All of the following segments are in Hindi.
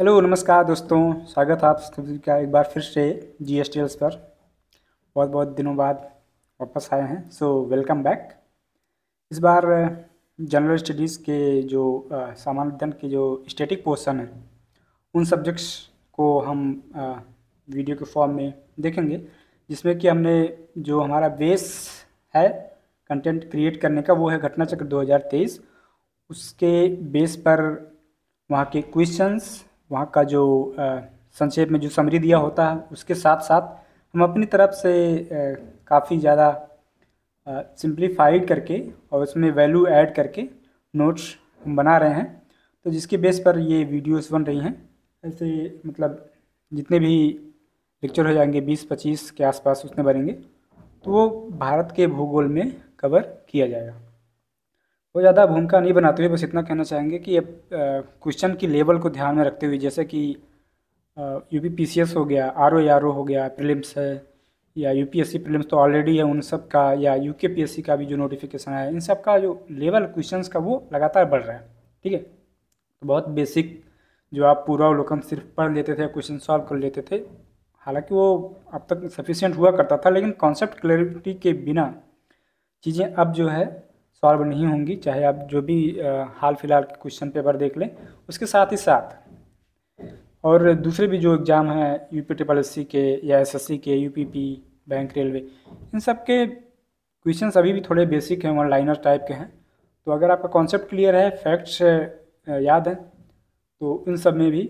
हेलो नमस्कार दोस्तों स्वागत है आप सभी का एक बार फिर से जी एस टी एल्स पर बहुत बहुत दिनों बाद वापस आए हैं सो वेलकम बैक इस बार जनरल स्टडीज़ के जो सामान्य अध्ययन के जो स्टैटिक पोर्शन है उन सब्जेक्ट्स को हम आ, वीडियो के फॉर्म में देखेंगे जिसमें कि हमने जो हमारा बेस है कंटेंट क्रिएट करने का वो है घटना चक्र 2023 उसके बेस पर वहाँ के क्वेश्चंस वहाँ का जो संक्षेप में जो समरी दिया होता है उसके साथ साथ हम अपनी तरफ से काफ़ी ज़्यादा सिंप्लीफाइड करके और उसमें वैल्यू ऐड करके नोट्स हम बना रहे हैं तो जिसके बेस पर ये वीडियोस बन रही हैं ऐसे मतलब जितने भी लेक्चर हो जाएंगे 20-25 के आसपास उसमें बनेंगे तो वो भारत के भूगोल में कवर किया जाएगा वो ज़्यादा भूमिका नहीं बनाते हुए बस इतना कहना चाहेंगे कि अब क्वेश्चन की लेवल को ध्यान में रखते हुए जैसे कि यू पी हो गया आर ओ आर हो गया प्रिलिम्स है या U P S C prelims तो ऑलरेडी है उन सब का या यू के पी एस सी का भी जो नोटिफिकेशन है इन सब का जो लेवल क्वेश्चंस का वो लगातार बढ़ रहा है ठीक है तो बहुत बेसिक जो आप पूरा अवलोकन सिर्फ पढ़ लेते थे क्वेश्चन सॉल्व कर लेते थे हालांकि वो अब तक सफिशियंट हुआ करता था लेकिन कॉन्सेप्ट क्लैरिटी के बिना चीज़ें अब जो है सॉल्व नहीं होंगी चाहे आप जो भी हाल फिलहाल के क्वेश्चन पेपर देख लें उसके साथ ही साथ और दूसरे भी जो एग्ज़ाम हैं U P triple S C के या एस एस सी के U P P bank railway इन सब के क्वेश्चन अभी भी थोड़े बेसिक हैं वन लाइनर टाइप के हैं तो अगर आपका कॉन्सेप्ट क्लियर है फैक्ट्स याद हैं तो इन सब में भी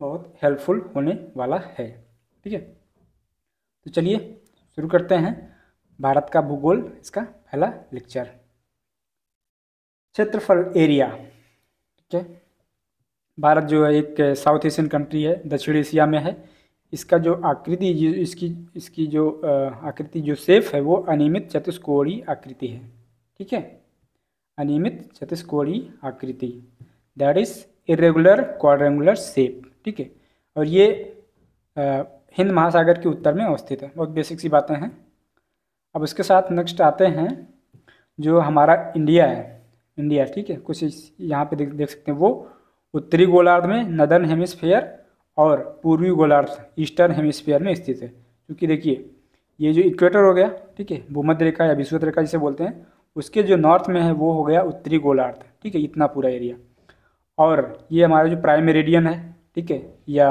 बहुत हेल्पफुल होने वाला है ठीक है तो चलिए शुरू करते हैं भारत का भूगोल इसका पहला लेक्चर क्षेत्रफल एरिया ठीक है भारत जो है एक साउथ एशियन कंट्री है दक्षिण एशिया में है इसका जो आकृति इसकी इसकी जो आकृति जो सेफ है वो अनियमित चतुष्कोणी आकृति है ठीक है अनियमित चतुष्कोणी आकृति that is irregular quadrangular shape ठीक है और ये आ, हिंद महासागर के उत्तर में अवस्थित है बहुत बेसिक सी बातें हैं अब उसके साथ नेक्स्ट आते हैं जो हमारा इंडिया है इंडिया ठीक है कुछ यहाँ पे देख देख सकते हैं वो उत्तरी गोलार्ध में नदर्न हेमिसफेयर और पूर्वी गोलार्ध ईस्टर्न हेमिसफेयर में स्थित है क्योंकि देखिए ये जो इक्वेटर हो गया ठीक है भूमध्य रेखा या विश्वत रेखा जिसे बोलते हैं उसके जो नॉर्थ में है वो हो गया उत्तरी गोलार्ध ठीक है इतना पूरा एरिया और ये हमारा जो प्राइम मेरेडियन है ठीक है या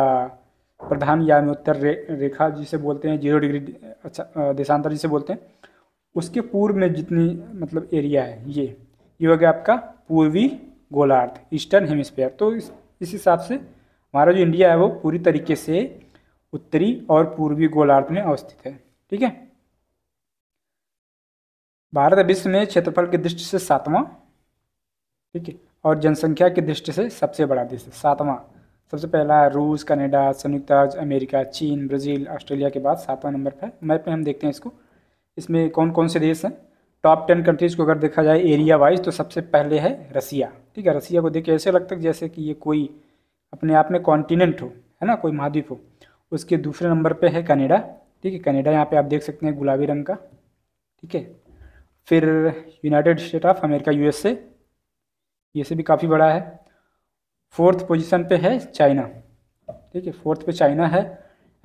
प्रधान या उत्तर रे, रेखा जिसे बोलते हैं जीरो डिग्री अच्छा देशांतर जिसे बोलते हैं उसके पूर्व में जितनी मतलब एरिया है ये ये हो गया आपका पूर्वी गोलार्ध ईस्टर्न हेमिस्फेयर तो इस इस हिसाब से हमारा जो इंडिया है वो पूरी तरीके से उत्तरी और पूर्वी गोलार्ध में अवस्थित है ठीक है भारत विश्व में क्षेत्रफल की दृष्टि से सातवां ठीक है और जनसंख्या की दृष्टि से सबसे बड़ा देश है सातवां सबसे पहला रूस कनाडा संयुक्त राज्य अमेरिका चीन ब्राज़ील ऑस्ट्रेलिया के बाद सातवां नंबर पर मैप में हम देखते हैं इसको इसमें कौन कौन से देश हैं टॉप टेन कंट्रीज़ को अगर देखा जाए एरिया वाइज तो सबसे पहले है रसिया ठीक है रसिया को देख के ऐसे लगता है जैसे कि ये कोई अपने आप में कॉन्टिनेंट हो है ना कोई महाद्वीप हो उसके दूसरे नंबर पे है कनाडा ठीक है कनाडा यहाँ पे आप देख सकते हैं गुलाबी रंग का ठीक है फिर United State of America USA ये से भी काफ़ी बड़ा है फोर्थ पोजीशन पे है चाइना ठीक है फोर्थ पे चाइना है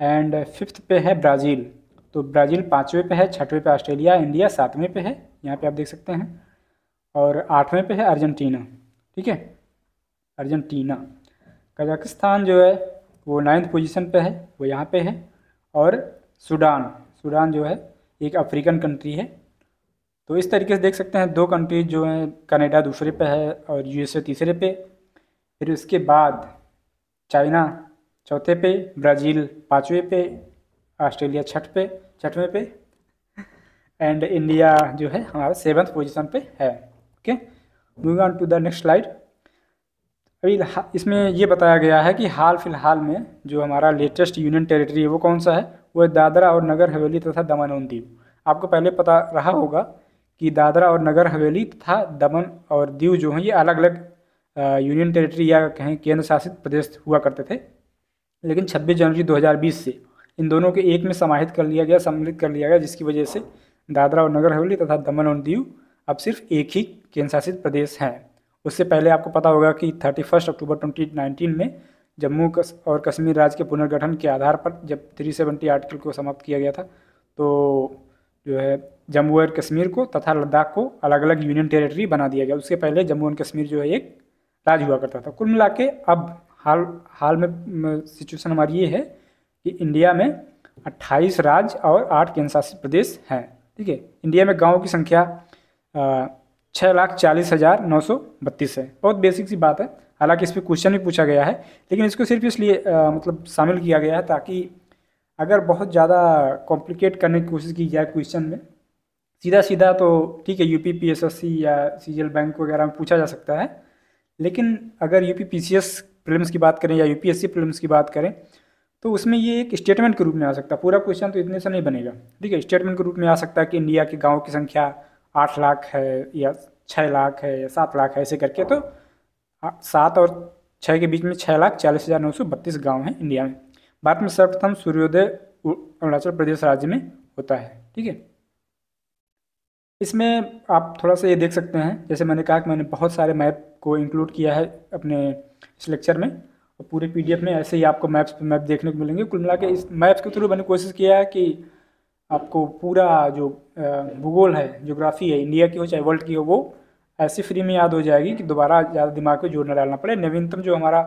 एंड फिफ्थ पे है ब्राज़ील तो ब्राज़ील पाँचवें पे है छठवें पे ऑस्ट्रेलिया इंडिया सातवें पे है यहाँ पे आप देख सकते हैं और आठवें पे है अर्जेंटीना ठीक है अर्जेंटीना कजाकिस्तान जो है वो नाइन्थ पोजीशन पे है वो यहाँ पे है और सूडान सूडान जो है एक अफ्रीकन कंट्री है तो इस तरीके से देख सकते हैं दो कंट्रीज जो हैं कनाडा दूसरे पे है और यूएसए तीसरे पे फिर उसके बाद चाइना चौथे पे ब्राज़ील पाँचवें पे ऑस्ट्रेलिया छठ पे छठवें पे एंड इंडिया जो है हमारा सेवन्थ पोजिशन पे है okay moving on to the next slide अभी इसमें ये बताया गया है कि हाल फिलहाल में जो हमारा लेटेस्ट यूनियन टेरिटरी है वो कौन सा है वो है दादरा और नगर हवेली तथा दमन और दीव आपको पहले पता रहा होगा कि दादरा और नगर हवेली तथा दमन और दीव जो हैं ये अलग अलग यूनियन टेरिटरी या कहें केंद्र शासित प्रदेश हुआ करते थे लेकिन 26 जनवरी 2020 से इन दोनों के एक में समाहित कर लिया गया सम्मिलित कर लिया गया जिसकी वजह से दादरा और नगर हवेली तथा दमन और दीव अब सिर्फ एक ही केंद्र शासित प्रदेश हैं उससे पहले आपको पता होगा कि thirty first October twenty nineteen में जम्मू और कश्मीर राज्य के पुनर्गठन के आधार पर जब थ्री सेवेंटी आर्टिकल को समाप्त किया गया था तो जो है जम्मू और कश्मीर को तथा लद्दाख को अलग अलग यूनियन टेरिटरी बना दिया गया उसके पहले जम्मू एंड कश्मीर जो है एक राज हुआ करता था कुल मिला के अब हाल हाल में सिचुएशन हमारी ये है कि इंडिया में अट्ठाईस राज्य और आठ केंद्रशासित प्रदेश हैं ठीक है इंडिया में गाँव की संख्या छः लाख चालीस हज़ार नौ सौ बत्तीस है बहुत बेसिक सी बात है हालांकि इस पर क्वेश्चन भी पूछा गया है लेकिन इसको सिर्फ इसलिए मतलब शामिल किया गया है ताकि अगर बहुत ज़्यादा कॉम्प्लिकेट करने की कोशिश की जाए क्वेश्चन में सीधा सीधा तो ठीक है यूपी पीएसएससी या सीजीएल बैंक वगैरह में पूछा जा सकता है लेकिन अगर यूपी पीसीएस प्रीलिम्स की बात करें या यूपीएससी प्रीलिम्स की बात करें तो उसमें ये एक स्टेटमेंट के रूप में आ सकता है पूरा क्वेश्चन तो इतने से नहीं बनेगा ठीक है स्टेटमेंट के रूप में आ सकता है कि इंडिया के गाँव की संख्या आठ लाख है या छः लाख है या सात लाख है ऐसे करके तो सात और छः के बीच में छः लाख चालीस हज़ार नौ सौ बत्तीस गाँव हैं इंडिया में भारत में सर्वप्रथम सूर्योदय अरुणाचल प्रदेश राज्य में होता है ठीक है इसमें आप थोड़ा सा ये देख सकते हैं जैसे मैंने कहा कि मैंने बहुत सारे मैप को इंक्लूड किया है अपने इस लेक्चर में और तो पूरे पीडीएफ में ऐसे ही आपको मैप्स मैप देखने को मिलेंगे कुल मिला के इस मैप्स के थ्रू मैंने कोशिश किया है कि आपको पूरा जो भूगोल है जोग्राफी है इंडिया की हो चाहे वर्ल्ड की हो वो ऐसी फ्री में याद हो जाएगी कि दोबारा ज़्यादा दिमाग को जोड़ना डालना पड़े नवीनतम जो हमारा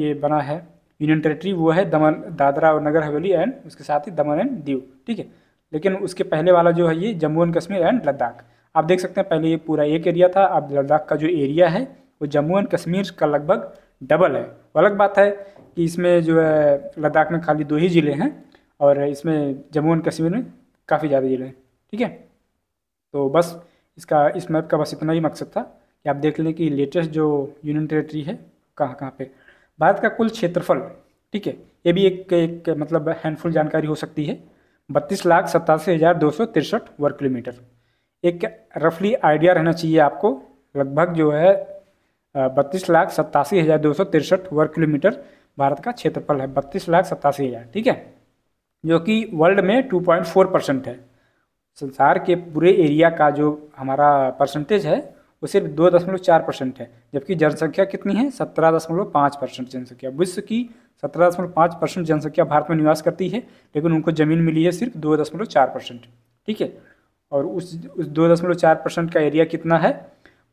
ये बना है यूनियन टेरेटरी वो है दमन दादरा और नगर हवेली एंड उसके साथ ही दमन एंड दीव ठीक है लेकिन उसके पहले वाला जो है ये जम्मू एंड कश्मीर एंड लद्दाख आप देख सकते हैं पहले ये पूरा एक एरिया था अब लद्दाख का जो एरिया है वो जम्मू एंड कश्मीर का लगभग डबल है अलग बात है कि इसमें जो है लद्दाख में खाली दो ही ज़िले हैं और इसमें जम्मू एंड कश्मीर में काफ़ी ज़्यादा ज़िले हैं ठीक है तो बस इसका इस मैप का बस इतना ही मकसद था कि आप देख लें कि लेटेस्ट जो यूनियन टेरेटरी है कहाँ कहाँ पर भारत का कुल क्षेत्रफल ठीक है ये भी एक एक मतलब हैंडफुल जानकारी हो सकती है बत्तीस लाख सत्तासी हज़ार दो सौ तिरसठ वर्ग किलोमीटर एक रफली आइडिया रहना चाहिए आपको लगभग जो है बत्तीस लाख सत्तासी हज़ार दो सौ तिरसठ वर्ग किलोमीटर भारत का क्षेत्रफल है बत्तीस लाख सत्तासी हज़ार ठीक है जो कि वर्ल्ड में टू पॉइंट फोर परसेंट है संसार के पूरे एरिया का जो हमारा परसेंटेज है वो सिर्फ दो दशमलव चार परसेंट है जबकि जनसंख्या कितनी है सत्रह दशमलव पाँच परसेंट जनसंख्या विश्व की सत्रह दशमलव पाँच परसेंट जनसंख्या भारत में निवास करती है लेकिन उनको ज़मीन मिली है सिर्फ दो दशमलव चार परसेंट ठीक है और उस उस दो दशमलव चार परसेंट का एरिया कितना है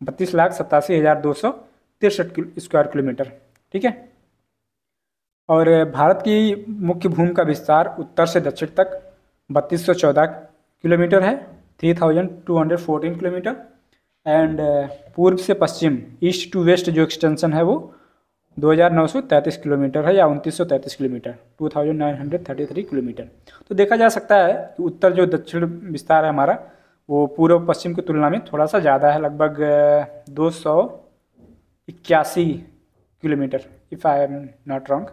बत्तीस लाख सत्तासी हज़ार दो सौ तिरसठ स्क्वायर किलोमीटर ठीक है और भारत की मुख्य भूमि का विस्तार उत्तर से दक्षिण तक 3214 किलोमीटर है 3214 किलोमीटर एंड पूर्व से पश्चिम ईस्ट टू वेस्ट जो एक्सटेंशन है वो 2933 किलोमीटर है या तैंतीस किलोमीटर 2933 किलोमीटर तो देखा जा सकता है कि उत्तर जो दक्षिण विस्तार है हमारा वो पूर्व पश्चिम की तुलना में थोड़ा सा ज़्यादा है लगभग सौ इक्यासी kilometre if I am not wrong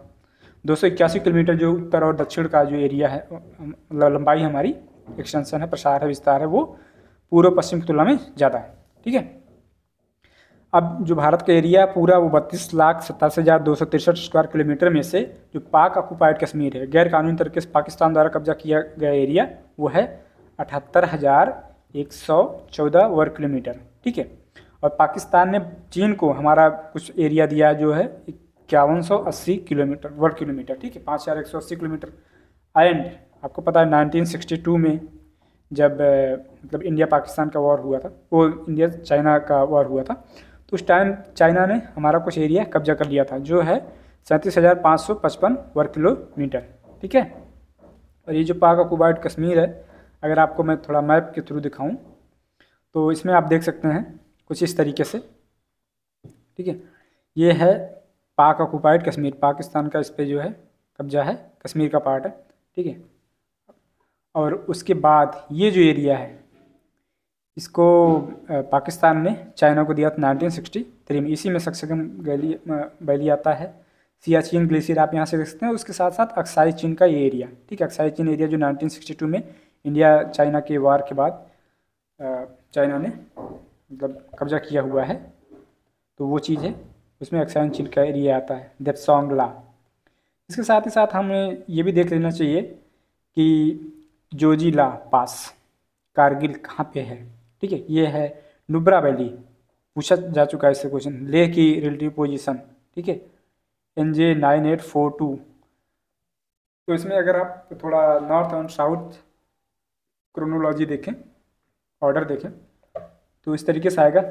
दो सौ इक्यासी किलोमीटर जो उत्तर और दक्षिण का जो एरिया है मतलब लंबाई हमारी एक्सटेंशन है प्रसार है विस्तार है वो पूर्व पश्चिम की तुलना में ज़्यादा है ठीक है अब जो भारत का एरिया पूरा वो बत्तीस लाख सत्तासी हज़ार दो सौ तिरसठ स्क्वायर किलोमीटर में से जो पाक ऑक्यूपाइड कश्मीर है गैर कानूनी तरीके से पाकिस्तान द्वारा कब्जा किया गया एरिया वो है अठहत्तर हज़ार एक सौ चौदह वर्ग किलोमीटर ठीक है और पाकिस्तान ने चीन को हमारा कुछ एरिया दिया जो है इक्यावन सौ अस्सी किलोमीटर वर्ग किलोमीटर ठीक है पाँच हज़ार एक सौ अस्सी किलोमीटर एंड आपको पता है 1962 में जब मतलब इंडिया पाकिस्तान का वॉर हुआ था वो इंडिया चाइना का वॉर हुआ था तो उस टाइम चाइना ने हमारा कुछ एरिया कब्जा कर लिया था जो है सैंतीस हज़ार पाँच सौ पचपन वर्ग किलोमीटर ठीक है और ये जो पाक कुबाइट कश्मीर है अगर आपको मैं थोड़ा मैप के थ्रू दिखाऊं तो इसमें आप देख सकते हैं कुछ इस तरीके से ठीक है ये है पाक ऑक्यूपाइड कश्मीर पाकिस्तान का इस पर जो है कब्जा है कश्मीर का पार्ट है ठीक है और उसके बाद ये जो एरिया है इसको पाकिस्तान ने चाइना को दिया था नाइनटीन सिक्सटी थ्री में इसी में सक्सकम वैली वैली आता है सियाचिन ग्लेशियर आप यहाँ से देख सकते हैं उसके साथ साथ अक्साई चीन का ये एरिया ठीक है अक्साई चीन एरिया जो 1962 में इंडिया चाइना के वार के बाद चाइना ने मतलब कब्जा किया हुआ है तो वो चीज़ है उसमें अक्सायन चिन्ह का एरिया आता है देपसोंगला इसके साथ ही साथ हमें ये भी देख लेना चाहिए कि जोजिला पास कारगिल कहाँ पे है ठीक है ये है नुब्रा वैली पूछा जा चुका है इससे क्वेश्चन लेह की रिलेटिव पोजीशन ठीक है N J nine eight four two तो इसमें अगर आप थोड़ा नॉर्थ एंड साउथ क्रोनोलॉजी देखें ऑर्डर देखें तो इस तरीके से आएगा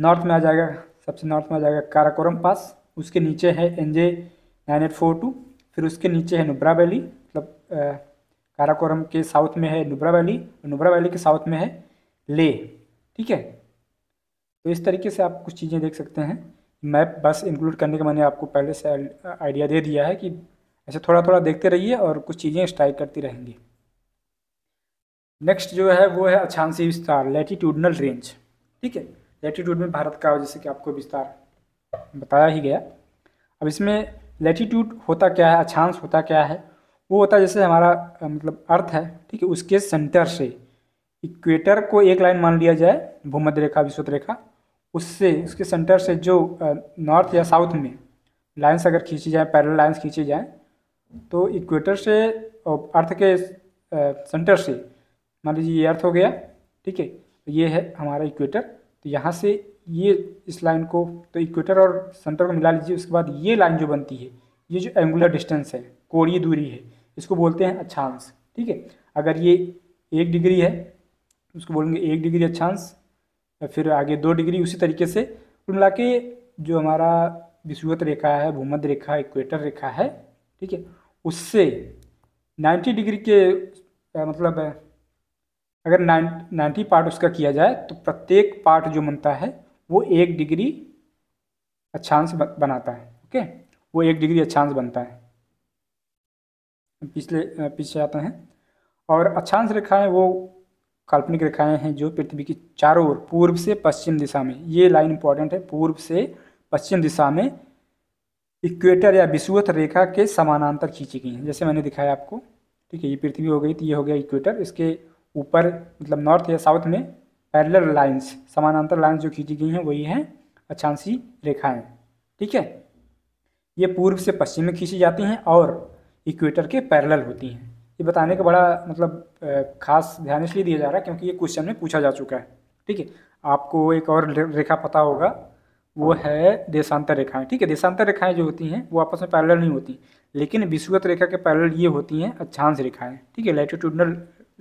नॉर्थ में आ जाएगा सबसे नॉर्थ में आ जाएगा काराकोरम पास उसके नीचे है N J nine eight four two फिर उसके नीचे है नुब्रा वैली मतलब काराकोरम के साउथ में है नुब्रा वैली और नुब्रा वैली के साउथ में है ले ठीक है तो इस तरीके से आप कुछ चीज़ें देख सकते हैं मैप बस इंक्लूड करने का मैंने आपको पहले से आइडिया दे दिया है कि ऐसे थोड़ा थोड़ा देखते रहिए और कुछ चीज़ें स्ट्राइक करती रहेंगी नेक्स्ट जो है वो है अछांसी विस्तार लेटीट्यूडनल रेंज ठीक है लेटीट्यूड में भारत का जैसे कि आपको विस्तार बताया ही गया अब इसमें लेटीट्यूड होता क्या है अछांश होता क्या है वो होता है जैसे हमारा मतलब अर्थ है ठीक है उसके सेंटर से इक्वेटर को एक लाइन मान लिया जाए भूमध्य रेखा विश्वत रेखा उससे उसके सेंटर से जो नॉर्थ या साउथ में लाइन्स अगर खींची जाए पैरल लाइन्स खींची जाए तो इक्वेटर से अर्थ के सेंटर से मान लीजिए ये अर्थ हो गया ठीक है तो ये है हमारा इक्वेटर तो यहाँ से ये इस लाइन को तो इक्वेटर और सेंटर को मिला लीजिए उसके बाद ये लाइन जो बनती है ये जो एंगुलर डिस्टेंस है कोणीय दूरी है इसको बोलते हैं अच्छांश ठीक है अगर ये एक डिग्री है उसको बोलेंगे एक डिग्री अच्छांश या फिर आगे दो डिग्री उसी तरीके से कुल मिला के जो हमारा विषुवत रेखा है भूमध्य रेखा इक्वेटर रेखा है ठीक है उससे 90 डिग्री के मतलब अगर नाइन्टी पार्ट उसका किया जाए तो प्रत्येक पार्ट जो बनता है वो एक डिग्री अच्छांश बनाता है ओके वो एक डिग्री अच्छांश बनता है पिछले पीछे आते हैं और अच्छांश रेखाएं वो काल्पनिक रेखाएं हैं जो पृथ्वी की चारों ओर पूर्व से पश्चिम दिशा में ये लाइन इंपॉर्टेंट है पूर्व से पश्चिम दिशा में इक्वेटर या विश्वत रेखा के समानांतर खींची गई हैं जैसे मैंने दिखाया आपको ठीक है ये पृथ्वी हो गई तो ये हो गया इक्वेटर इसके ऊपर मतलब नॉर्थ या साउथ में पैरेलल लाइंस समानांतर लाइंस जो खींची गई हैं वही हैं अक्षांशी रेखाएं ठीक है ये पूर्व से पश्चिम में खींची जाती हैं और इक्वेटर के पैरेलल होती हैं ये बताने का बड़ा मतलब खास ध्यान इसलिए दिया जा रहा है क्योंकि ये क्वेश्चन में पूछा जा चुका है ठीक है आपको एक और रेखा पता होगा वो है देशांतर रेखाएं ठीक है देशांतर रेखाएं जो होती हैं वो आपस में पैरेलल नहीं होती लेकिन विषुवत रेखा के पैरेलल ये होती हैं अक्षांश रेखाएं ठीक है लैटिट्यूडनल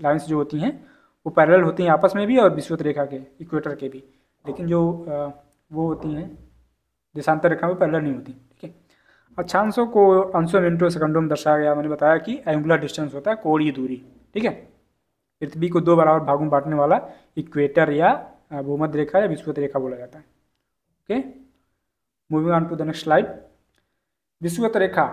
लाइन्स जो होती हैं वो पैरेलल होती हैं आपस में भी और विश्वत रेखा के इक्वेटर के भी लेकिन जो वो होती हैं देशांतर रेखा में पैरेलल नहीं होती ठीक है अक्षांशों को अंशों मिनटों सेकंडों में दर्शाया गया मैंने बताया कि एंगुलर डिस्टेंस होता है कोड़ी दूरी ठीक है पृथ्वी को दो बराबर भागों में बांटने वाला इक्वेटर या भूमध्य रेखा या विश्वत रेखा बोला जाता है okay moving on to the next slide विश्वत रेखा